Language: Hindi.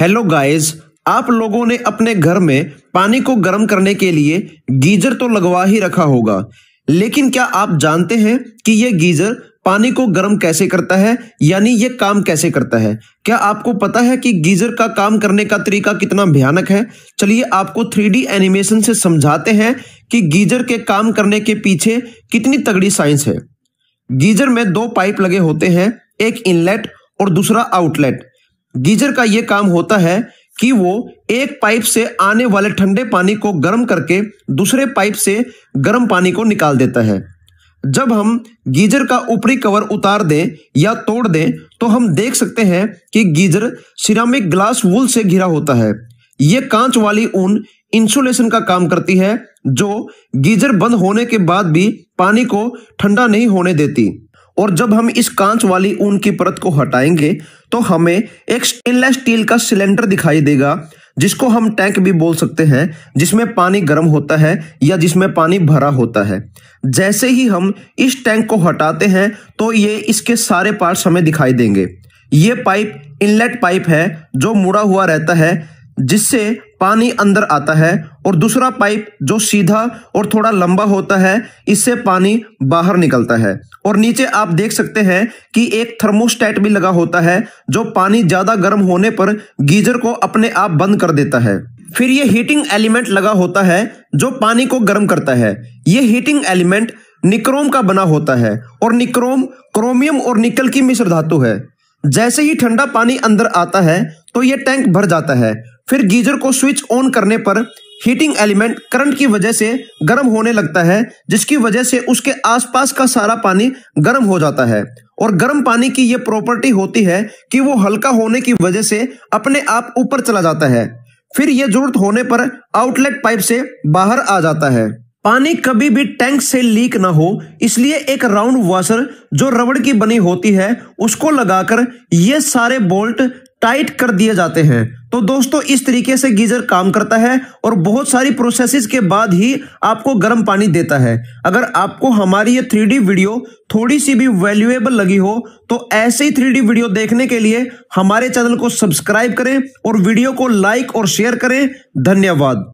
हेलो गाइस आप लोगों ने अपने घर में पानी को गर्म करने के लिए गीजर तो लगवा ही रखा होगा लेकिन क्या आप जानते हैं कि यह गीजर पानी को गर्म कैसे करता है यानी यह काम कैसे करता है क्या आपको पता है कि गीजर का काम करने का तरीका कितना भयानक है चलिए आपको थ्री एनिमेशन से समझाते हैं कि गीजर के काम करने के पीछे कितनी तगड़ी साइंस है गीजर में दो पाइप लगे होते हैं एक इनलेट और दूसरा आउटलेट गीजर का यह काम होता है कि वो एक पाइप से आने वाले ठंडे पानी को गर्म करके दूसरे पाइप से गर्म पानी को निकाल देता है जब हम गीजर का ऊपरी कवर उतार दें या तोड़ दें तो हम देख सकते हैं कि गीजर सिरामिक ग्लास वूल से घिरा होता है ये कांच वाली ऊन इंसुलेशन का काम करती है जो गीजर बंद होने के बाद भी पानी को ठंडा नहीं होने देती और जब हम इस कांच वाली ऊन की परत को हटाएंगे तो हमें एक स्टेनलेस स्टील का सिलेंडर दिखाई देगा जिसको हम टैंक भी बोल सकते हैं जिसमें पानी गर्म होता है या जिसमें पानी भरा होता है जैसे ही हम इस टैंक को हटाते हैं तो ये इसके सारे पार्ट्स हमें दिखाई देंगे ये पाइप इनलेट पाइप है जो मुड़ा हुआ रहता है जिससे पानी अंदर आता है और दूसरा पाइप जो सीधा और थोड़ा लंबा होता है इससे पानी बाहर निकलता है और नीचे आप देख सकते हैं कि एक थर्मोस्टेट भी लगा होता है जो पानी ज्यादा गर्म होने पर गीजर को अपने आप बंद कर देता है फिर ये हीटिंग एलिमेंट लगा होता है जो पानी को गर्म करता है ये हीटिंग एलिमेंट निक्रोम का बना होता है और निक्रोम क्रोमियम और निकल की मिश्र धातु है जैसे ही ठंडा पानी अंदर आता है तो यह टैंक भर जाता है फिर गीजर को स्विच ऑन करने पर हीटिंग एलिमेंट करंट की वजह से गर्म होने लगता है जिसकी वजह से उसके आसपास का सारा पानी गर्म हो जाता है और गर्म पानी की यह प्रॉपर्टी होती है कि वो हल्का होने की वजह से अपने आप ऊपर चला जाता है फिर यह जरूरत होने पर आउटलेट पाइप से बाहर आ जाता है पानी कभी भी टैंक से लीक ना हो इसलिए एक राउंड वॉशर जो रबड़ की बनी होती है उसको लगाकर ये सारे बोल्ट टाइट कर दिए जाते हैं तो दोस्तों इस तरीके से गीजर काम करता है और बहुत सारी प्रोसेसेस के बाद ही आपको गर्म पानी देता है अगर आपको हमारी ये थ्री वीडियो थोड़ी सी भी वैल्यूएबल लगी हो तो ऐसे ही थ्री वीडियो देखने के लिए हमारे चैनल को सब्सक्राइब करें और वीडियो को लाइक और शेयर करें धन्यवाद